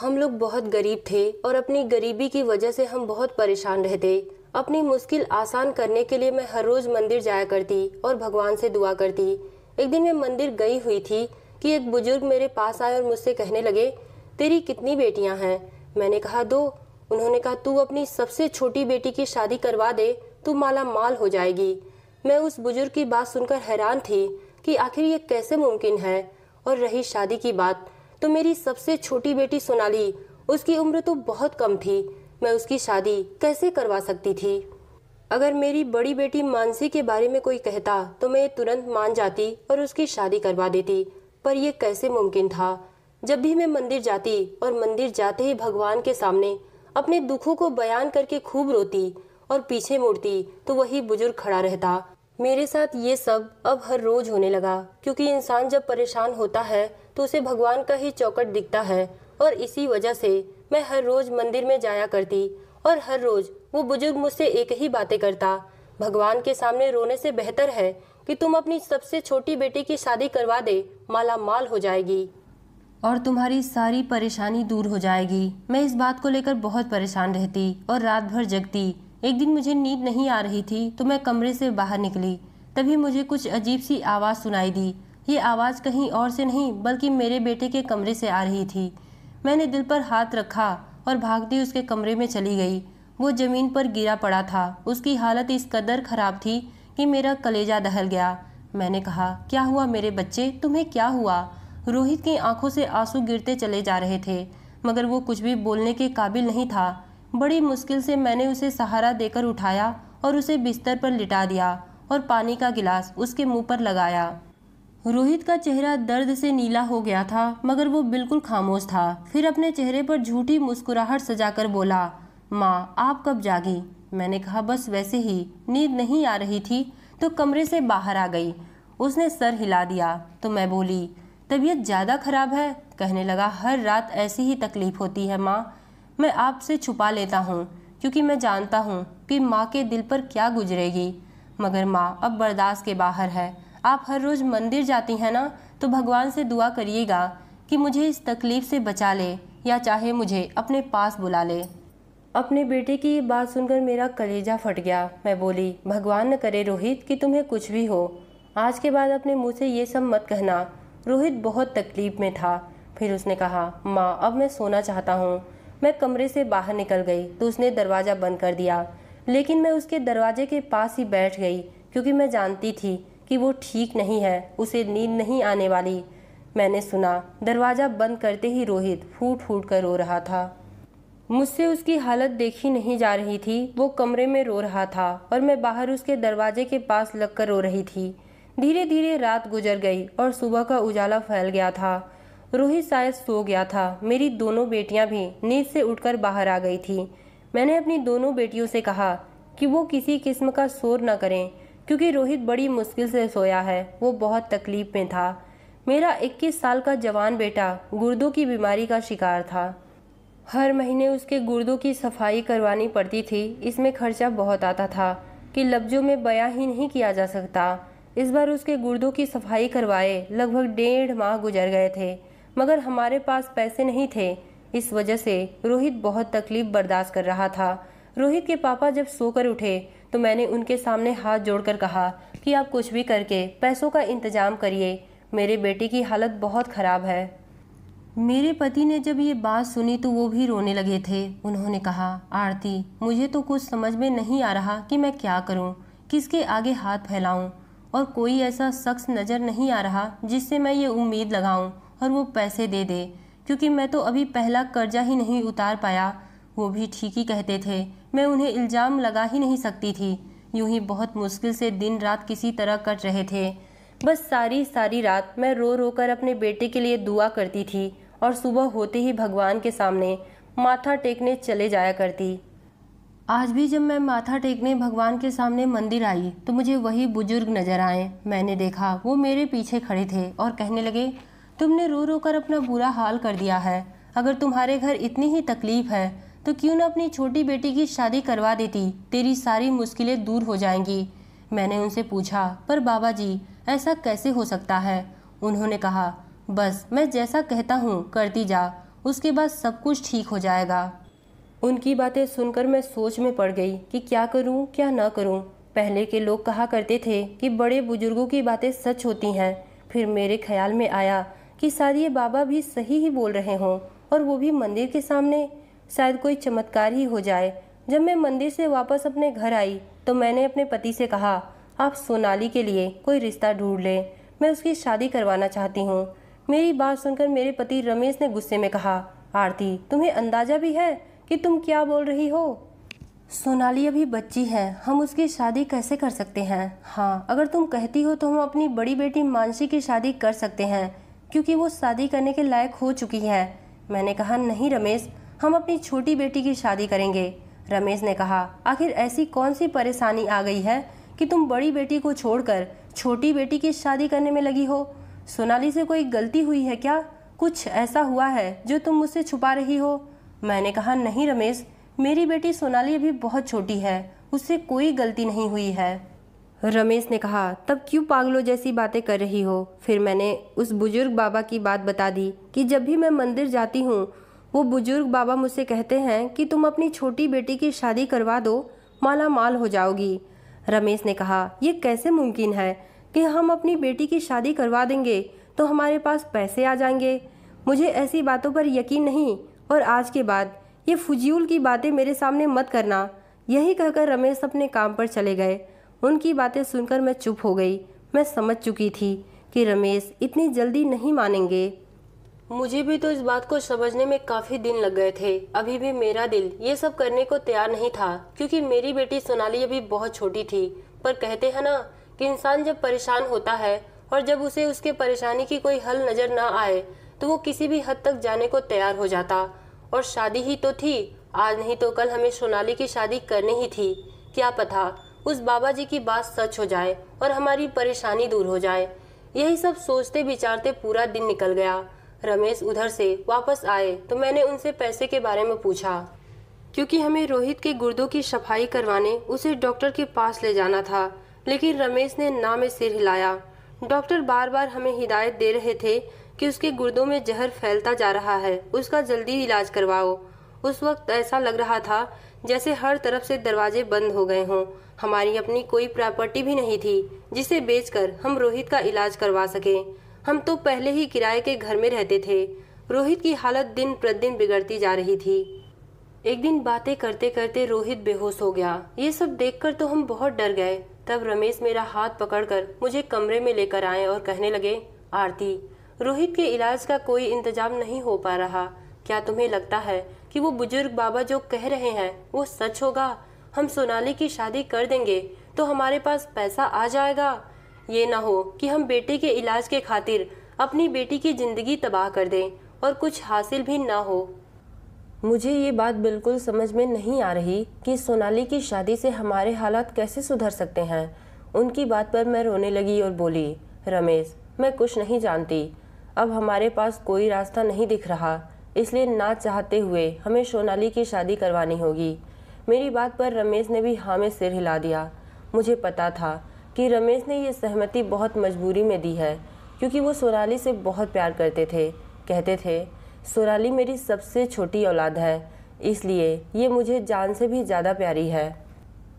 हम लोग बहुत गरीब थे और अपनी गरीबी की वजह से हम बहुत परेशान रहते अपनी मुश्किल आसान करने के लिए मैं हर रोज़ मंदिर जाया करती और भगवान से दुआ करती एक दिन मैं मंदिर गई हुई थी कि एक बुजुर्ग मेरे पास आए और मुझसे कहने लगे तेरी कितनी बेटियां हैं मैंने कहा दो उन्होंने कहा तू अपनी सबसे छोटी बेटी की शादी करवा दे तू माला माल हो जाएगी मैं उस बुजुर्ग की बात सुनकर हैरान थी कि आखिर ये कैसे मुमकिन है और रही शादी की बात तो मेरी सबसे छोटी बेटी सोनाली उसकी उम्र तो बहुत कम थी मैं उसकी शादी कैसे करवा सकती थी अगर मेरी बड़ी बेटी मानसी के बारे में कोई कहता तो मैं तुरंत मान जाती और उसकी शादी करवा देती पर यह कैसे मुमकिन था जब भी मैं मंदिर जाती और मंदिर जाते ही भगवान के सामने अपने दुखों को बयान करके खूब रोती और पीछे मुड़ती तो वही बुजुर्ग खड़ा रहता मेरे साथ ये सब अब हर रोज होने लगा क्योंकि इंसान जब परेशान होता है तो उसे भगवान का ही चौकट दिखता है और इसी वजह से मैं हर रोज मंदिर में जाया करती और हर रोज वो बुजुर्ग मुझसे एक ही बातें करता भगवान के सामने रोने से बेहतर है कि तुम अपनी सबसे छोटी बेटी की शादी करवा दे माला माल हो जाएगी और तुम्हारी सारी परेशानी दूर हो जाएगी मैं इस बात को लेकर बहुत परेशान रहती और रात भर जगती एक दिन मुझे नींद नहीं आ रही थी तो मैं कमरे से बाहर निकली तभी मुझे कुछ अजीब सी आवाज़ सुनाई दी ये आवाज़ कहीं और से नहीं बल्कि मेरे बेटे के कमरे से आ रही थी मैंने दिल पर हाथ रखा और भागती उसके कमरे में चली गई वो ज़मीन पर गिरा पड़ा था उसकी हालत इस कदर ख़राब थी कि मेरा कलेजा दहल गया मैंने कहा क्या हुआ मेरे बच्चे तुम्हें क्या हुआ रोहित की आंखों से आंसू गिरते चले जा रहे थे मगर वो कुछ भी बोलने के काबिल नहीं था बड़ी मुश्किल से मैंने उसे सहारा देकर उठाया और उसे बिस्तर पर लिटा दिया और पानी का गिलास उसके मुंह पर लगाया रोहित का चेहरा दर्द से नीला हो गया था मगर वो बिल्कुल खामोश था फिर अपने चेहरे पर झूठी मुस्कुराहट सजाकर बोला माँ आप कब जागी मैंने कहा बस वैसे ही नींद नहीं आ रही थी तो कमरे से बाहर आ गई उसने सर हिला दिया तो मैं बोली तबीयत ज़्यादा ख़राब है कहने लगा हर रात ऐसी ही तकलीफ़ होती है माँ मैं आपसे छुपा लेता हूँ क्योंकि मैं जानता हूँ कि माँ के दिल पर क्या गुजरेगी मगर माँ अब बर्दाश्त के बाहर है आप हर रोज़ मंदिर जाती हैं ना तो भगवान से दुआ करिएगा कि मुझे इस तकलीफ़ से बचा ले या चाहे मुझे अपने पास बुला ले अपने बेटे की ये बात सुनकर मेरा कलेजा फट गया मैं बोली भगवान न करे रोहित कि तुम्हें कुछ भी हो आज के बाद अपने मुंह से ये सब मत कहना रोहित बहुत तकलीफ़ में था फिर उसने कहा माँ अब मैं सोना चाहता हूँ मैं कमरे से बाहर निकल गई तो उसने दरवाज़ा बंद कर दिया लेकिन मैं उसके दरवाजे के पास ही बैठ गई क्योंकि मैं जानती थी कि वो ठीक नहीं है उसे नींद नहीं आने वाली मैंने सुना दरवाज़ा बंद करते ही रोहित फूट फूट कर रो रहा था मुझसे उसकी हालत देखी नहीं जा रही थी वो कमरे में रो रहा था और मैं बाहर उसके दरवाजे के पास लगकर रो रही थी धीरे धीरे रात गुजर गई और सुबह का उजाला फैल गया था रोहित शायद सो गया था मेरी दोनों बेटियां भी नींद से उठकर बाहर आ गई थी मैंने अपनी दोनों बेटियों से कहा कि वो किसी किस्म का शोर न करें क्योंकि रोहित बड़ी मुश्किल से सोया है वो बहुत तकलीफ में था मेरा 21 साल का जवान बेटा गुर्दों की बीमारी का शिकार था हर महीने उसके गुर्दों की सफाई करवानी पड़ती थी इसमें खर्चा बहुत आता था कि लफ्जों में बयां ही नहीं किया जा सकता इस बार उसके गुर्दों की सफाई करवाए लगभग डेढ़ माह गुजर गए थे मगर हमारे पास पैसे नहीं थे इस वजह से रोहित बहुत तकलीफ बर्दाश्त कर रहा था रोहित के पापा जब सोकर उठे तो मैंने उनके सामने हाथ जोड़कर कहा कि आप कुछ भी करके पैसों का इंतजाम करिए मेरे बेटे की हालत बहुत ख़राब है मेरे पति ने जब ये बात सुनी तो वो भी रोने लगे थे उन्होंने कहा आरती मुझे तो कुछ समझ में नहीं आ रहा कि मैं क्या करूं, किसके आगे हाथ फैलाऊं और कोई ऐसा शख्स नज़र नहीं आ रहा जिससे मैं ये उम्मीद लगाऊं और वो पैसे दे दे क्योंकि मैं तो अभी पहला कर्जा ही नहीं उतार पाया वो भी ठीक ही कहते थे मैं उन्हें इल्ज़ाम लगा ही नहीं सकती थी यूं ही बहुत मुश्किल से दिन रात किसी तरह कट रहे थे बस सारी सारी रात मैं रो रो कर अपने बेटे के लिए दुआ करती थी और सुबह होते ही भगवान के सामने माथा टेकने चले जाया करती आज भी जब मैं माथा टेकने भगवान के सामने मंदिर आई तो मुझे वही बुजुर्ग नज़र आए मैंने देखा वो मेरे पीछे खड़े थे और कहने लगे तुमने रो रो कर अपना बुरा हाल कर दिया है अगर तुम्हारे घर इतनी ही तकलीफ़ है तो क्यों ना अपनी छोटी बेटी की शादी करवा देती तेरी सारी मुश्किलें दूर हो जाएंगी मैंने उनसे पूछा पर बाबा जी ऐसा कैसे हो सकता है उन्होंने कहा बस मैं जैसा कहता हूँ करती जा उसके बाद सब कुछ ठीक हो जाएगा उनकी बातें सुनकर मैं सोच में पड़ गई कि क्या करूँ क्या ना करूँ पहले के लोग कहा करते थे कि बड़े बुजुर्गों की बातें सच होती हैं फिर मेरे ख्याल में आया कि शायद ये बाबा भी सही ही बोल रहे हों और वो भी मंदिर के सामने शायद कोई चमत्कार ही हो जाए जब मैं मंदिर से वापस अपने घर आई तो मैंने अपने पति से कहा आप सोनाली के लिए कोई रिश्ता ढूंढ लें मैं उसकी शादी करवाना चाहती हूँ मेरी बात सुनकर मेरे पति रमेश ने गुस्से में कहा आरती तुम्हें अंदाजा भी है कि तुम क्या बोल रही हो सोनाली अभी बच्ची है हम उसकी शादी कैसे कर सकते हैं हाँ अगर तुम कहती हो तो हम अपनी बड़ी बेटी मानसी की शादी कर सकते हैं क्योंकि वो शादी करने के लायक हो चुकी है मैंने कहा नहीं रमेश हम अपनी छोटी बेटी की शादी करेंगे रमेश ने कहा आखिर ऐसी कौन सी परेशानी आ गई है कि तुम बड़ी बेटी को छोड़कर छोटी बेटी की शादी करने में लगी हो सोनाली से कोई गलती हुई है क्या कुछ ऐसा हुआ है जो तुम मुझसे छुपा रही हो मैंने कहा नहीं रमेश मेरी बेटी सोनाली अभी बहुत छोटी है उससे कोई गलती नहीं हुई है रमेश ने कहा तब क्यों पागलों जैसी बातें कर रही हो फिर मैंने उस बुजुर्ग बाबा की बात बता दी कि जब भी मैं मंदिर जाती हूँ वो बुजुर्ग बाबा मुझसे कहते हैं कि तुम अपनी छोटी बेटी की शादी करवा दो माला माल हो जाओगी रमेश ने कहा यह कैसे मुमकिन है कि हम अपनी बेटी की शादी करवा देंगे तो हमारे पास पैसे आ जाएंगे मुझे ऐसी बातों पर यकीन नहीं और आज के बाद ये फजूल की बातें मेरे सामने मत करना यही कहकर रमेश अपने काम पर चले गए उनकी बातें सुनकर मैं चुप हो गई मैं समझ चुकी थी कि रमेश इतनी जल्दी नहीं मानेंगे मुझे भी तो इस बात को समझने में काफी दिन लग गए थे अभी भी मेरा दिल ये सब करने को तैयार नहीं था क्योंकि मेरी बेटी सोनाली अभी बहुत छोटी थी पर कहते हैं ना कि इंसान जब परेशान होता है और जब उसे उसके परेशानी की कोई हल नजर ना आए तो वो किसी भी हद तक जाने को तैयार हो जाता और शादी ही तो थी आज नहीं तो कल हमें सोनाली की शादी करनी ही थी क्या पता उस बाबा जी की बात सच हो जाए और हमारी परेशानी दूर हो जाए यही सब सोचते विचारते पूरा दिन निकल गया रमेश उधर से वापस आए तो मैंने उनसे पैसे के बारे में पूछा क्योंकि हमें रोहित के गुर्दों की सफाई करवाने उसे डॉक्टर के पास ले जाना था लेकिन रमेश ने ना में सिर हिलाया डॉक्टर बार बार हमें हिदायत दे रहे थे कि उसके गुर्दों में जहर फैलता जा रहा है उसका जल्दी इलाज करवाओ उस वक्त ऐसा लग रहा था जैसे हर तरफ से दरवाजे बंद हो गए हों हमारी अपनी कोई प्रॉपर्टी भी नहीं थी जिसे बेचकर हम रोहित का इलाज करवा सकें हम तो पहले ही किराए के घर में रहते थे रोहित की हालत दिन प्रतिदिन बिगड़ती जा रही थी एक दिन बातें करते करते रोहित बेहोश हो गया ये सब देखकर तो हम बहुत डर गए तब रमेश मेरा हाथ पकड़कर मुझे कमरे में लेकर आए और कहने लगे आरती रोहित के इलाज का कोई इंतजाम नहीं हो पा रहा क्या तुम्हें लगता है कि वो बुजुर्ग बाबा जो कह रहे हैं वो सच होगा हम सोनाली की शादी कर देंगे तो हमारे पास पैसा आ जाएगा ये ना हो कि हम बेटे के इलाज के खातिर अपनी बेटी की ज़िंदगी तबाह कर दें और कुछ हासिल भी ना हो मुझे ये बात बिल्कुल समझ में नहीं आ रही कि सोनाली की शादी से हमारे हालात कैसे सुधर सकते हैं उनकी बात पर मैं रोने लगी और बोली रमेश मैं कुछ नहीं जानती अब हमारे पास कोई रास्ता नहीं दिख रहा इसलिए ना चाहते हुए हमें सोनाली की शादी करवानी होगी मेरी बात पर रमेश ने भी हाँ में सिर हिला दिया मुझे पता था कि रमेश ने यह सहमति बहुत मजबूरी में दी है क्योंकि वो सोनाली से बहुत प्यार करते थे कहते थे सोनाली मेरी सबसे छोटी औलाद है इसलिए ये मुझे जान से भी ज़्यादा प्यारी है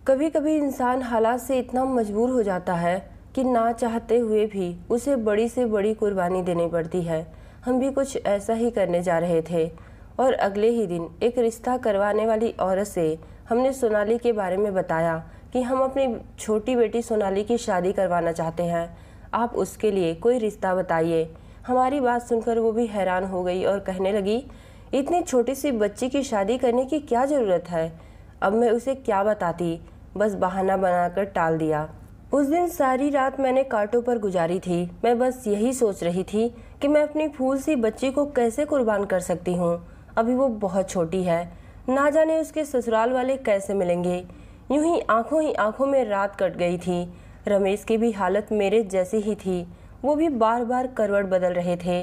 कभी कभी इंसान हालात से इतना मजबूर हो जाता है कि ना चाहते हुए भी उसे बड़ी से बड़ी कुर्बानी देनी पड़ती है हम भी कुछ ऐसा ही करने जा रहे थे और अगले ही दिन एक रिश्ता करवाने वाली औरत से हमने सोनाली के बारे में बताया कि हम अपनी छोटी बेटी सोनाली की शादी करवाना चाहते हैं आप उसके लिए कोई रिश्ता बताइए हमारी बात सुनकर वो भी हैरान हो गई और कहने लगी इतनी छोटी सी बच्ची की शादी करने की क्या ज़रूरत है अब मैं उसे क्या बताती बस बहाना बनाकर टाल दिया उस दिन सारी रात मैंने कांटों पर गुजारी थी मैं बस यही सोच रही थी कि मैं अपनी फूल सी बच्ची को कैसे कुर्बान कर सकती हूँ अभी वो बहुत छोटी है ना जाने उसके ससुराल वाले कैसे मिलेंगे यूं ही आंखों ही आंखों में रात कट गई थी रमेश की भी हालत मेरे जैसी ही थी वो भी बार बार करवट बदल रहे थे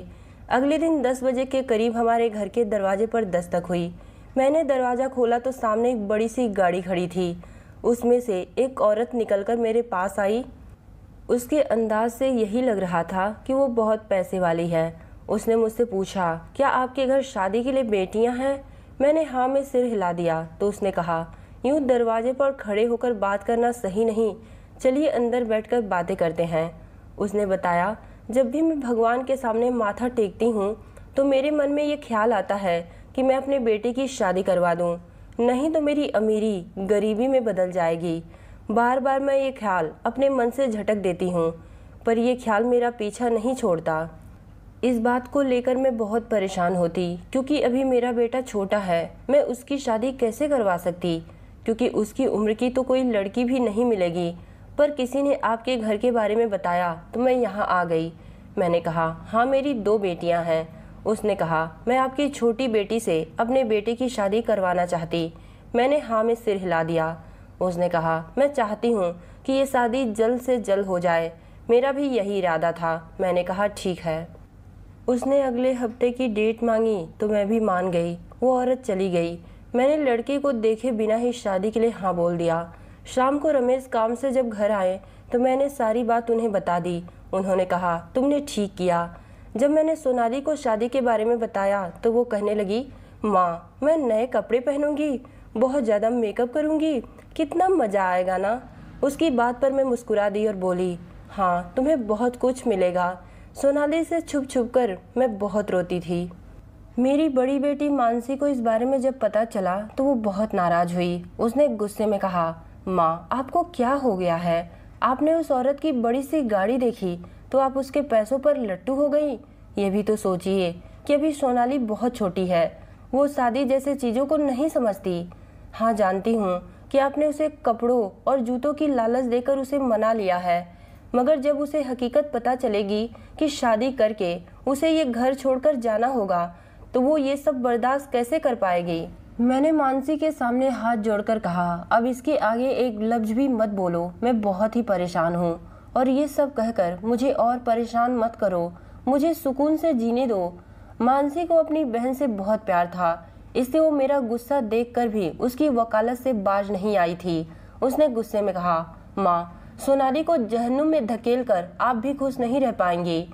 अगले दिन दस बजे के करीब हमारे घर के दरवाजे पर दस्तक हुई मैंने दरवाज़ा खोला तो सामने एक बड़ी सी गाड़ी खड़ी थी उसमें से एक औरत निकलकर मेरे पास आई उसके अंदाज से यही लग रहा था कि वो बहुत पैसे वाली है उसने मुझसे पूछा क्या आपके घर शादी के लिए बेटियां हैं मैंने हाँ में सिर हिला दिया तो उसने कहा यूं दरवाजे पर खड़े होकर बात करना सही नहीं चलिए अंदर बैठकर बातें करते हैं उसने बताया जब भी मैं भगवान के सामने माथा टेकती हूँ तो मेरे मन में ये ख्याल आता है कि मैं अपने बेटे की शादी करवा दूँ नहीं तो मेरी अमीरी गरीबी में बदल जाएगी बार बार मैं ये ख्याल अपने मन से झटक देती हूँ पर यह ख्याल मेरा पीछा नहीं छोड़ता इस बात को लेकर मैं बहुत परेशान होती क्योंकि अभी मेरा बेटा छोटा है मैं उसकी शादी कैसे करवा सकती क्योंकि उसकी उम्र की तो कोई लड़की भी नहीं मिलेगी पर किसी ने आपके घर के बारे में बताया तो मैं यहाँ आ गई मैंने कहा हाँ मेरी दो बेटियाँ हैं उसने कहा मैं आपकी छोटी बेटी से अपने बेटे की शादी करवाना चाहती मैंने हाँ में सिर हिला दिया उसने कहा मैं चाहती हूँ कि ये शादी जल्द से जल्द हो जाए मेरा भी यही इरादा था मैंने कहा ठीक है उसने अगले हफ्ते की डेट मांगी तो मैं भी मान गई वो औरत चली गई मैंने लड़के को देखे बिना ही शादी के लिए हाँ बोल दिया शाम को रमेश काम से जब घर आए तो मैंने सारी बात उन्हें बता दी उन्होंने कहा तुमने ठीक किया जब मैंने सोनाली को शादी के बारे में बताया तो वो कहने लगी माँ मैं नए कपड़े पहनूंगी बहुत ज़्यादा मेकअप करूंगी कितना मज़ा आएगा ना उसकी बात पर मैं मुस्कुरा दी और बोली हाँ तुम्हें बहुत कुछ मिलेगा सोनाली से छुप छुप कर मैं बहुत रोती थी मेरी बड़ी बेटी मानसी को इस बारे में जब पता चला तो वो बहुत नाराज हुई उसने गुस्से में कहा माँ आपको क्या हो गया है आपने उस औरत की बड़ी सी गाड़ी देखी तो आप उसके पैसों पर लट्टू हो गई ये भी तो सोचिए कि अभी सोनाली बहुत छोटी है वो शादी जैसे चीज़ों को नहीं समझती हाँ जानती हूँ कि आपने उसे कपड़ों और जूतों की लालच देकर उसे मना लिया है मगर जब उसे हकीकत पता चलेगी कि शादी करके उसे ये घर छोड़कर जाना होगा तो वो ये सब बर्दाश्त कैसे कर पाएगी मैंने मानसी के सामने हाथ जोड़कर कहा अब इसके आगे एक लफ्ज भी मत बोलो मैं बहुत ही परेशान हूँ और ये सब कहकर मुझे और परेशान मत करो मुझे सुकून से जीने दो मानसी को अपनी बहन से बहुत प्यार था इसलिए वो मेरा गुस्सा देख भी उसकी वकालत से बाज नहीं आई थी उसने गुस्से में कहा माँ सोनाली को जहनुम में धकेल कर आप भी खुश नहीं रह पाएंगे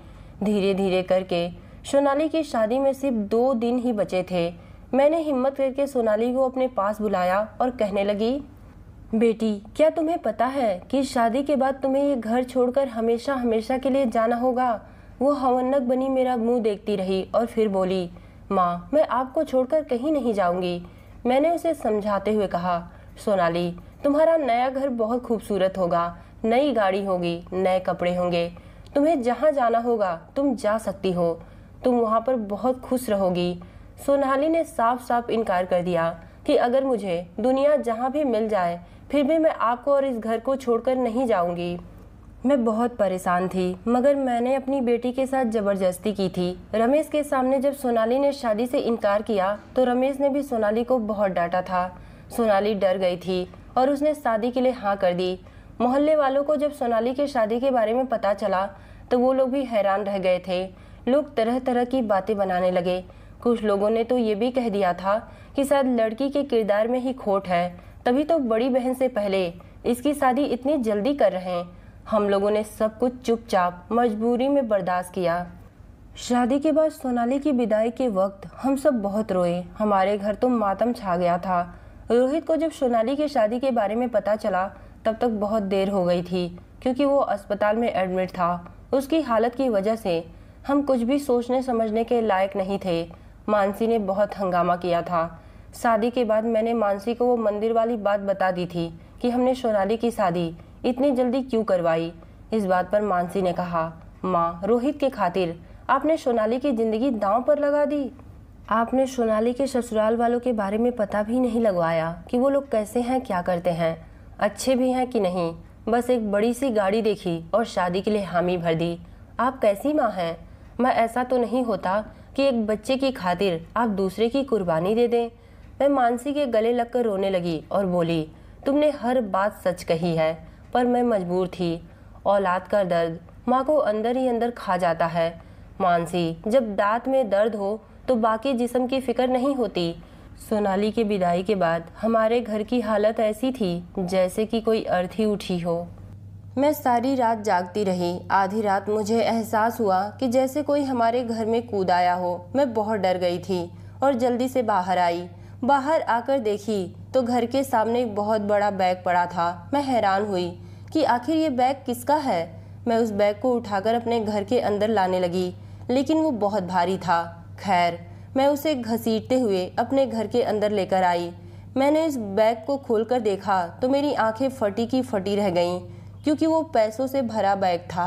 धीरे धीरे करके सोनाली की शादी में सिर्फ दो दिन ही बचे थे मैंने हिम्मत करके सोनाली को अपने पास बुलाया और कहने लगी बेटी क्या तुम्हें पता है कि शादी के बाद तुम्हें ये घर छोड़कर हमेशा हमेशा के लिए जाना होगा वो हवनक बनी मेरा मुंह देखती रही और फिर बोली माँ मैं आपको छोड़कर कहीं नहीं जाऊंगी मैंने उसे समझाते हुए कहा सोनाली तुम्हारा नया घर बहुत खूबसूरत होगा नई गाड़ी होगी नए कपड़े होंगे तुम्हें जहाँ जाना होगा तुम जा सकती हो तुम वहाँ पर बहुत खुश रहोगी सोनाली ने साफ साफ इनकार कर दिया कि अगर मुझे दुनिया जहाँ भी मिल जाए फिर भी मैं आपको और इस घर को छोड़कर नहीं जाऊंगी मैं बहुत परेशान थी मगर मैंने अपनी बेटी के साथ ज़बरदस्ती की थी रमेश के सामने जब सोनाली ने शादी से इनकार किया तो रमेश ने भी सोनाली को बहुत डांटा था सोनाली डर गई थी और उसने शादी के लिए हाँ कर दी मोहल्ले वालों को जब सोनाली के शादी के बारे में पता चला तो वो लोग भी हैरान रह गए थे लोग तरह तरह की बातें बनाने लगे कुछ लोगों ने तो ये भी कह दिया था कि शायद लड़की के किरदार में ही खोट है तभी तो बड़ी बहन से पहले इसकी शादी इतनी जल्दी कर रहे हैं हम लोगों ने सब कुछ चुपचाप मजबूरी में बर्दाश्त किया शादी के बाद सोनाली की विदाई के वक्त हम सब बहुत रोए हमारे घर तो मातम छा गया था रोहित को जब सोनाली की शादी के बारे में पता चला तब तक बहुत देर हो गई थी क्योंकि वो अस्पताल में एडमिट था उसकी हालत की वजह से हम कुछ भी सोचने समझने के लायक नहीं थे मानसी ने बहुत हंगामा किया था शादी के बाद मैंने मानसी को वो मंदिर वाली बात बता दी थी कि हमने सोनाली की शादी इतनी जल्दी क्यों करवाई इस बात पर मानसी ने कहा माँ रोहित के खातिर आपने सोनाली की ज़िंदगी दांव पर लगा दी आपने सोनाली के ससुराल वालों के बारे में पता भी नहीं लगवाया कि वो लोग कैसे हैं क्या करते हैं अच्छे भी हैं कि नहीं बस एक बड़ी सी गाड़ी देखी और शादी के लिए हामी भर दी आप कैसी माँ हैं मैं ऐसा तो नहीं होता कि एक बच्चे की खातिर आप दूसरे की कुर्बानी दे दें मैं मानसी के गले लगकर रोने लगी और बोली तुमने हर बात सच कही है पर मैं मजबूर थी औलाद का दर्द माँ को अंदर ही अंदर खा जाता है मानसी जब दांत में दर्द हो तो बाकी जिसम की फिक्र नहीं होती सोनाली की विदाई के बाद हमारे घर की हालत ऐसी थी जैसे कि कोई अर्थी उठी हो मैं सारी रात जागती रही आधी रात मुझे एहसास हुआ कि जैसे कोई हमारे घर में कूद आया हो मैं बहुत डर गई थी और जल्दी से बाहर आई बाहर आकर देखी तो घर के सामने एक बहुत बड़ा बैग पड़ा था मैं हैरान हुई कि आखिर ये बैग किसका है मैं उस बैग को उठाकर अपने घर के अंदर लाने लगी लेकिन वो बहुत भारी था खैर मैं उसे घसीटते हुए अपने घर के अंदर लेकर आई मैंने इस बैग को खोलकर देखा तो मेरी आंखें फटी की फटी रह गईं क्योंकि वो पैसों से भरा बैग था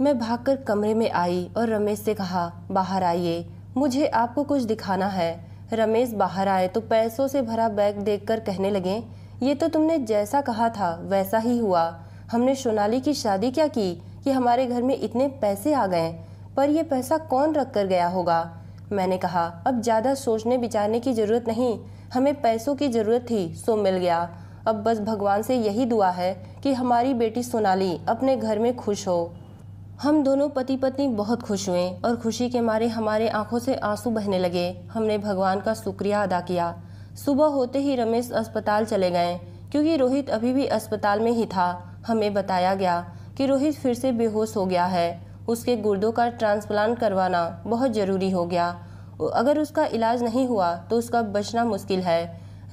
मैं भागकर कमरे में आई और रमेश से कहा बाहर आइए मुझे आपको कुछ दिखाना है रमेश बाहर आए तो पैसों से भरा बैग देखकर कहने लगे ये तो तुमने जैसा कहा था वैसा ही हुआ हमने सोनाली की शादी क्या की कि हमारे घर में इतने पैसे आ गए पर यह पैसा कौन रख कर गया होगा मैंने कहा अब ज़्यादा सोचने विचारने की ज़रूरत नहीं हमें पैसों की ज़रूरत थी सो मिल गया अब बस भगवान से यही दुआ है कि हमारी बेटी सोनाली अपने घर में खुश हो हम दोनों पति पत्नी बहुत खुश हुए और खुशी के मारे हमारे आंखों से आंसू बहने लगे हमने भगवान का शुक्रिया अदा किया सुबह होते ही रमेश अस्पताल चले गए क्योंकि रोहित अभी भी अस्पताल में ही था हमें बताया गया कि रोहित फिर से बेहोश हो गया है उसके गुर्दों का ट्रांसप्लांट करवाना बहुत ज़रूरी हो गया अगर उसका इलाज नहीं हुआ तो उसका बचना मुश्किल है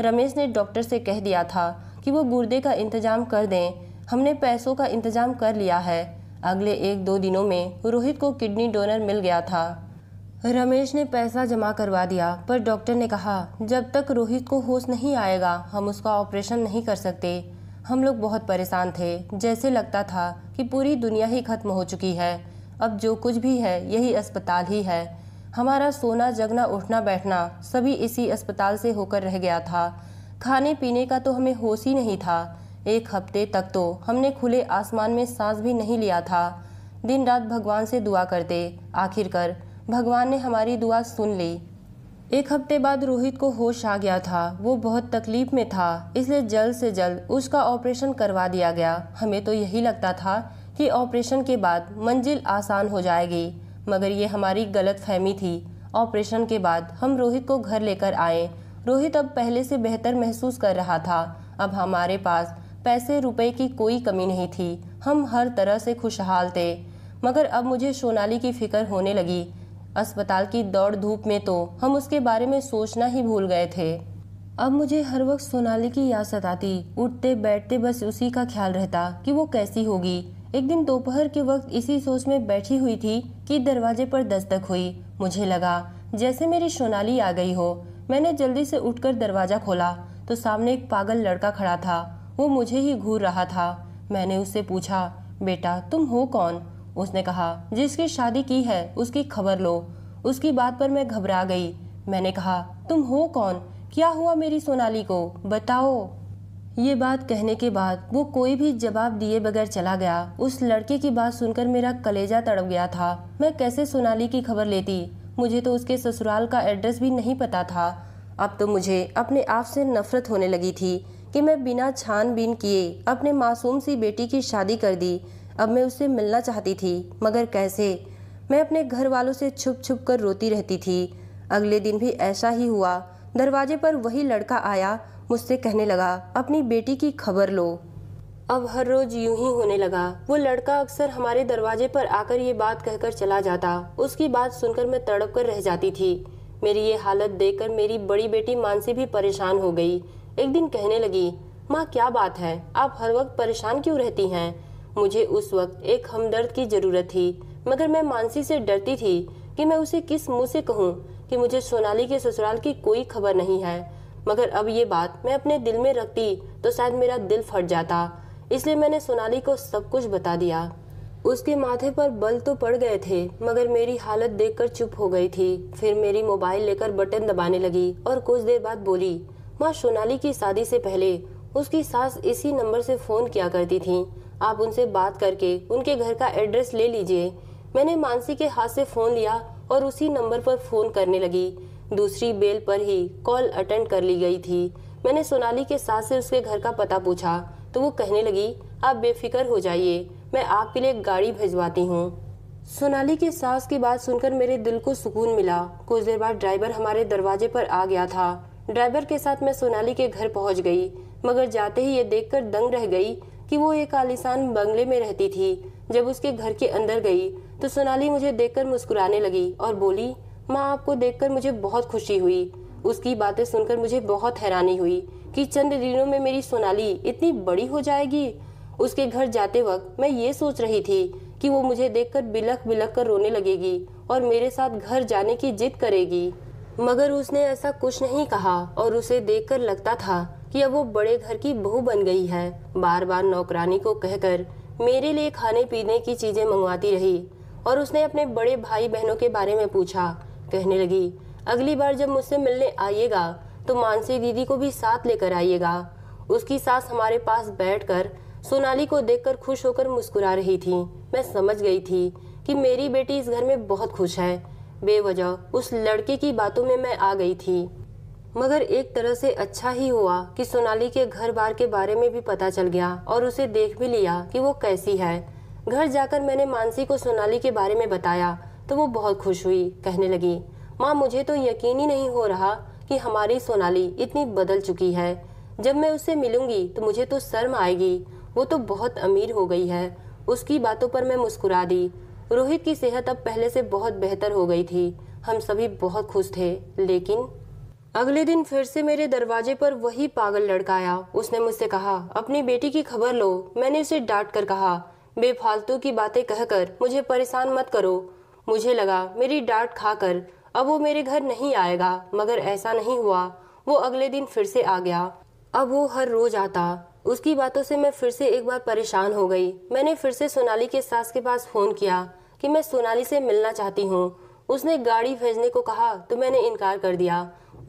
रमेश ने डॉक्टर से कह दिया था कि वो गुर्दे का इंतजाम कर दें हमने पैसों का इंतजाम कर लिया है अगले एक दो दिनों में रोहित को किडनी डोनर मिल गया था रमेश ने पैसा जमा करवा दिया पर डॉक्टर ने कहा जब तक रोहित को होश नहीं आएगा हम उसका ऑपरेशन नहीं कर सकते हम लोग बहुत परेशान थे जैसे लगता था कि पूरी दुनिया ही खत्म हो चुकी है अब जो कुछ भी है यही अस्पताल ही है हमारा सोना जगना उठना बैठना सभी इसी अस्पताल से होकर रह गया था खाने पीने का तो हमें होश ही नहीं था एक हफ्ते तक तो हमने खुले आसमान में सांस भी नहीं लिया था दिन रात भगवान से दुआ करते आखिरकार भगवान ने हमारी दुआ सुन ली एक हफ्ते बाद रोहित को होश आ गया था वो बहुत तकलीफ में था इसलिए जल्द से जल्द उसका ऑपरेशन करवा दिया गया हमें तो यही लगता था कि ऑपरेशन के बाद मंजिल आसान हो जाएगी मगर ये हमारी गलत फहमी थी ऑपरेशन के बाद हम रोहित को घर लेकर आए रोहित अब पहले से बेहतर महसूस कर रहा था अब हमारे पास पैसे रुपए की कोई कमी नहीं थी हम हर तरह से खुशहाल थे मगर अब मुझे सोनाली की फिक्र होने लगी अस्पताल की दौड़ धूप में तो हम उसके बारे में सोचना ही भूल गए थे अब मुझे हर वक्त सोनाली की याद सताती उठते बैठते बस उसी का ख्याल रहता कि वो कैसी होगी एक दिन दोपहर के वक्त इसी सोच में बैठी हुई थी कि दरवाजे पर दस्तक हुई मुझे लगा जैसे मेरी सोनाली आ गई हो मैंने जल्दी से उठकर दरवाज़ा खोला तो सामने एक पागल लड़का खड़ा था वो मुझे ही घूर रहा था मैंने उससे पूछा बेटा तुम हो कौन उसने कहा जिसकी शादी की है उसकी खबर लो उसकी बात पर मैं घबरा गई मैंने कहा तुम हो कौन क्या हुआ मेरी सोनाली को बताओ ये बात कहने के बाद वो कोई भी जवाब दिए बगैर चला गया उस लड़के की बात सुनकर मेरा कलेजा तड़प गया था मैं कैसे सोनाली की खबर लेती मुझे तो उसके ससुराल का एड्रेस भी नहीं पता था अब तो मुझे अपने आप से नफरत होने लगी थी कि मैं बिना छानबीन किए अपने मासूम सी बेटी की शादी कर दी अब मैं उससे मिलना चाहती थी मगर कैसे मैं अपने घर वालों से छुप छुप कर रोती रहती थी अगले दिन भी ऐसा ही हुआ दरवाजे पर वही लड़का आया मुझसे कहने लगा अपनी बेटी की खबर लो अब हर रोज यूं ही होने लगा वो लड़का अक्सर हमारे दरवाजे पर आकर ये बात कहकर चला जाता उसकी बात सुनकर मैं तड़प कर रह जाती थी मेरी ये हालत देखकर मेरी बड़ी बेटी मानसी भी परेशान हो गई एक दिन कहने लगी माँ क्या बात है आप हर वक्त परेशान क्यों रहती हैं मुझे उस वक्त एक हमदर्द की ज़रूरत थी मगर मैं मानसी से डरती थी कि मैं उसे किस मुंह से कहूँ कि मुझे सोनाली के ससुराल की कोई खबर नहीं है मगर अब ये बात मैं अपने दिल में रखती तो शायद मेरा दिल फट जाता इसलिए मैंने सोनाली को सब कुछ बता दिया उसके माथे पर बल तो पड़ गए थे मगर मेरी हालत देखकर चुप हो गई थी फिर मेरी मोबाइल लेकर बटन दबाने लगी और कुछ देर बाद बोली माँ सोनाली की शादी से पहले उसकी सास इसी नंबर से फ़ोन किया करती थी आप उनसे बात करके उनके घर का एड्रेस ले लीजिए मैंने मानसी के हाथ से फ़ोन लिया और उसी नंबर पर फ़ोन करने लगी दूसरी बेल पर ही कॉल अटेंड कर ली गई थी मैंने सोनाली के साथ से उसके घर का पता पूछा तो वो कहने लगी आप बेफिक्र हो जाइए मैं आपके लिए गाड़ी भिजवाती हूँ सोनाली के सास की बात सुनकर मेरे दिल को सुकून मिला कुछ देर बाद ड्राइवर हमारे दरवाजे पर आ गया था ड्राइवर के साथ मैं सोनाली के घर पहुंच गई मगर जाते ही ये देखकर दंग रह गई कि वो एक आलिशान बंगले में रहती थी जब उसके घर के अंदर गई तो सोनाली मुझे देखकर मुस्कुराने लगी और बोली माँ आपको देखकर मुझे बहुत खुशी हुई उसकी बातें सुनकर मुझे बहुत हैरानी हुई कि चंद दिनों में मेरी सोनाली इतनी बड़ी हो जाएगी उसके घर जाते वक्त मैं ये सोच रही थी कि वो मुझे देखकर बिलख बिलख कर रोने लगेगी और मेरे साथ घर जाने की जिद करेगी मगर उसने ऐसा कुछ नहीं कहा और उसे देखकर लगता था कि अब वो बड़े घर की बहू बन गई है बार बार नौकरानी को कहकर मेरे लिए खाने पीने की चीजें मंगवाती रही और उसने अपने बड़े भाई बहनों के बारे में पूछा कहने लगी अगली बार जब मुझसे मिलने आइएगा तो मानसी दीदी को भी साथ लेकर आइएगा उसकी सास हमारे पास बैठकर सोनाली को देखकर खुश होकर मुस्कुरा रही थी मैं समझ गई थी कि मेरी बेटी इस घर में बहुत खुश है बेवजह उस लड़के की बातों में मैं आ गई थी मगर एक तरह से अच्छा ही हुआ कि सोनाली के घर बार के बारे में भी पता चल गया और उसे देख भी लिया कि वो कैसी है घर जाकर मैंने मानसी को सोनाली के बारे में बताया तो वो बहुत खुश हुई कहने लगी माँ मुझे तो यकीन ही नहीं हो रहा कि हमारी सोनाली इतनी बदल चुकी है जब मैं उससे मिलूंगी तो मुझे तो शर्म आएगी वो तो बहुत अमीर हो गई है उसकी बातों पर मैं मुस्कुरा दी रोहित की सेहत अब पहले से बहुत बेहतर हो गई थी हम सभी बहुत खुश थे लेकिन अगले दिन फिर से मेरे दरवाजे पर वही पागल लड़का आया उसने मुझसे कहा अपनी बेटी की खबर लो मैंने उसे डांट कर कहा बेफालतू की बातें कहकर मुझे परेशान मत करो मुझे लगा मेरी डांट खाकर अब वो मेरे घर नहीं आएगा मगर ऐसा नहीं हुआ वो अगले दिन फिर से आ गया अब वो हर रोज आता उसकी बातों से मैं फिर से एक बार परेशान हो गई मैंने फिर से सोनाली के सास के पास फ़ोन किया कि मैं सोनाली से मिलना चाहती हूँ उसने गाड़ी भेजने को कहा तो मैंने इनकार कर दिया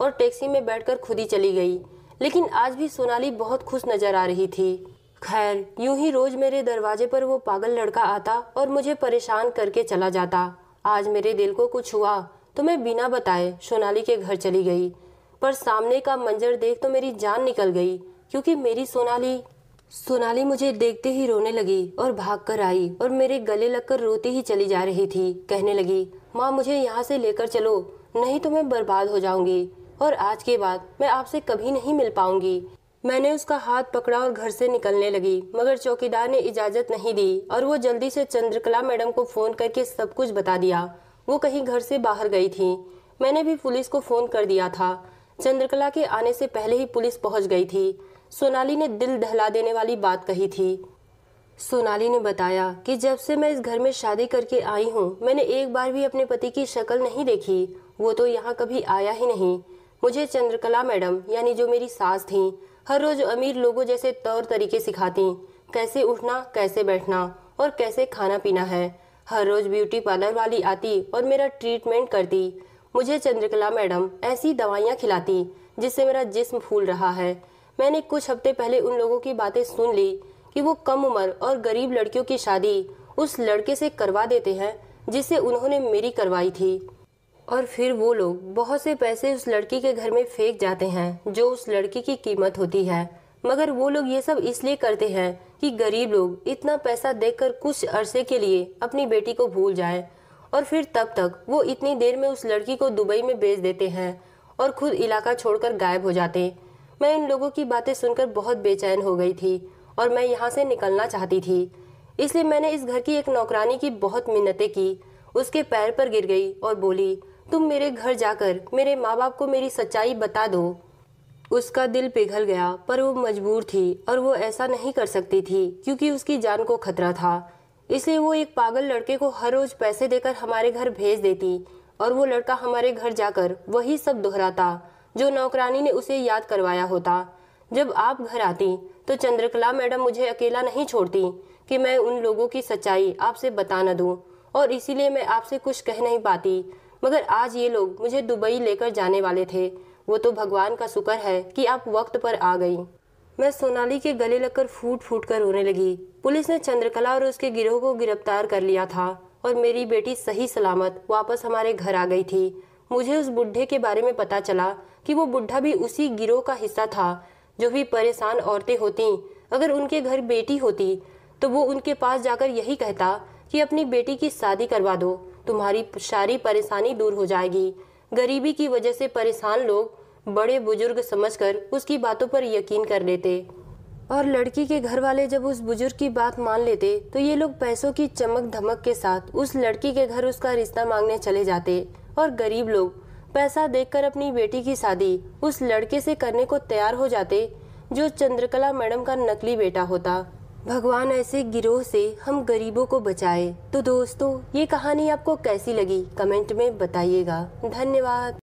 और टैक्सी में बैठकर खुद ही चली गई लेकिन आज भी सोनाली बहुत खुश नजर आ रही थी खैर यूं ही रोज मेरे दरवाजे पर वो पागल लड़का आता और मुझे परेशान करके चला जाता आज मेरे दिल को कुछ हुआ तो मैं बिना बताए सोनाली के घर चली गई पर सामने का मंजर देख तो मेरी जान निकल गई क्योंकि मेरी सोनाली सोनाली मुझे देखते ही रोने लगी और भाग कर आई और मेरे गले लगकर रोती ही चली जा रही थी कहने लगी माँ मुझे यहाँ से लेकर चलो नहीं तो मैं बर्बाद हो जाऊंगी और आज के बाद मैं आपसे कभी नहीं मिल पाऊंगी मैंने उसका हाथ पकड़ा और घर से निकलने लगी मगर चौकीदार ने इजाज़त नहीं दी और वो जल्दी से चंद्रकला मैडम को फ़ोन करके सब कुछ बता दिया वो कहीं घर से बाहर गई थी मैंने भी पुलिस को फ़ोन कर दिया था चंद्रकला के आने से पहले ही पुलिस पहुंच गई थी सोनाली ने दिल दहला देने वाली बात कही थी सोनाली ने बताया कि जब से मैं इस घर में शादी करके आई हूँ मैंने एक बार भी अपने पति की शक्ल नहीं देखी वो तो यहाँ कभी आया ही नहीं मुझे चंद्रकला मैडम यानी जो मेरी सास थी हर रोज अमीर लोगों जैसे तौर तरीके सिखाती कैसे उठना कैसे बैठना और कैसे खाना पीना है हर रोज ब्यूटी पार्लर वाली आती और मेरा ट्रीटमेंट करती मुझे चंद्रकला मैडम ऐसी दवाइयाँ खिलाती जिससे मेरा जिस्म फूल रहा है मैंने कुछ हफ्ते पहले उन लोगों की बातें सुन ली कि वो कम उम्र और गरीब लड़कियों की शादी उस लड़के से करवा देते हैं जिसे उन्होंने मेरी करवाई थी और फिर वो लोग बहुत से पैसे उस लड़की के घर में फेंक जाते हैं जो उस लड़की की कीमत होती है मगर वो लोग ये सब इसलिए करते हैं कि गरीब लोग इतना पैसा देकर कुछ अरसे के लिए अपनी बेटी को भूल जाएं और फिर तब तक वो इतनी देर में उस लड़की को दुबई में बेच देते हैं और खुद इलाका छोड़कर गायब हो जाते मैं इन लोगों की बातें सुनकर बहुत बेचैन हो गई थी और मैं यहाँ से निकलना चाहती थी इसलिए मैंने इस घर की एक नौकरानी की बहुत मिन्नतें की उसके पैर पर गिर गई और बोली तुम मेरे घर जाकर मेरे माँ बाप को मेरी सच्चाई बता दो उसका दिल पिघल गया पर वो मजबूर थी और वो ऐसा नहीं कर सकती थी क्योंकि उसकी जान को खतरा था इसलिए वो एक पागल लड़के को हर रोज पैसे देकर हमारे घर भेज देती और वो लड़का हमारे घर जाकर वही सब दोहराता जो नौकरानी ने उसे याद करवाया होता जब आप घर आती तो चंद्रकला मैडम मुझे अकेला नहीं छोड़ती कि मैं उन लोगों की सच्चाई आपसे बता न दूं और इसीलिए मैं आपसे कुछ कह नहीं पाती मगर आज ये लोग मुझे दुबई लेकर जाने वाले थे वो तो भगवान का शुक्र है कि आप वक्त पर आ गई मैं सोनाली के गले लगकर फूट फूट कर रोने लगी पुलिस ने चंद्रकला और उसके गिरोह को गिरफ्तार कर लिया था और मेरी बेटी सही सलामत वापस हमारे घर आ गई थी मुझे उस बुढ़े के बारे में पता चला कि वो बुढ़ा भी उसी गिरोह का हिस्सा था जो भी परेशान औरतें होती अगर उनके घर बेटी होती तो वो उनके पास जाकर यही कहता कि अपनी बेटी की शादी करवा दो तुम्हारी सारी परेशानी दूर हो जाएगी गरीबी की वजह से परेशान लोग बड़े बुजुर्ग समझकर उसकी बातों पर यकीन कर लेते और लड़की के घर वाले जब उस बुजुर्ग की बात मान लेते तो ये लोग पैसों की चमक धमक के साथ उस लड़की के घर उसका रिश्ता मांगने चले जाते और गरीब लोग पैसा देखकर अपनी बेटी की शादी उस लड़के से करने को तैयार हो जाते जो चंद्रकला मैडम का नकली बेटा होता भगवान ऐसे गिरोह से हम गरीबों को बचाए तो दोस्तों ये कहानी आपको कैसी लगी कमेंट में बताइएगा धन्यवाद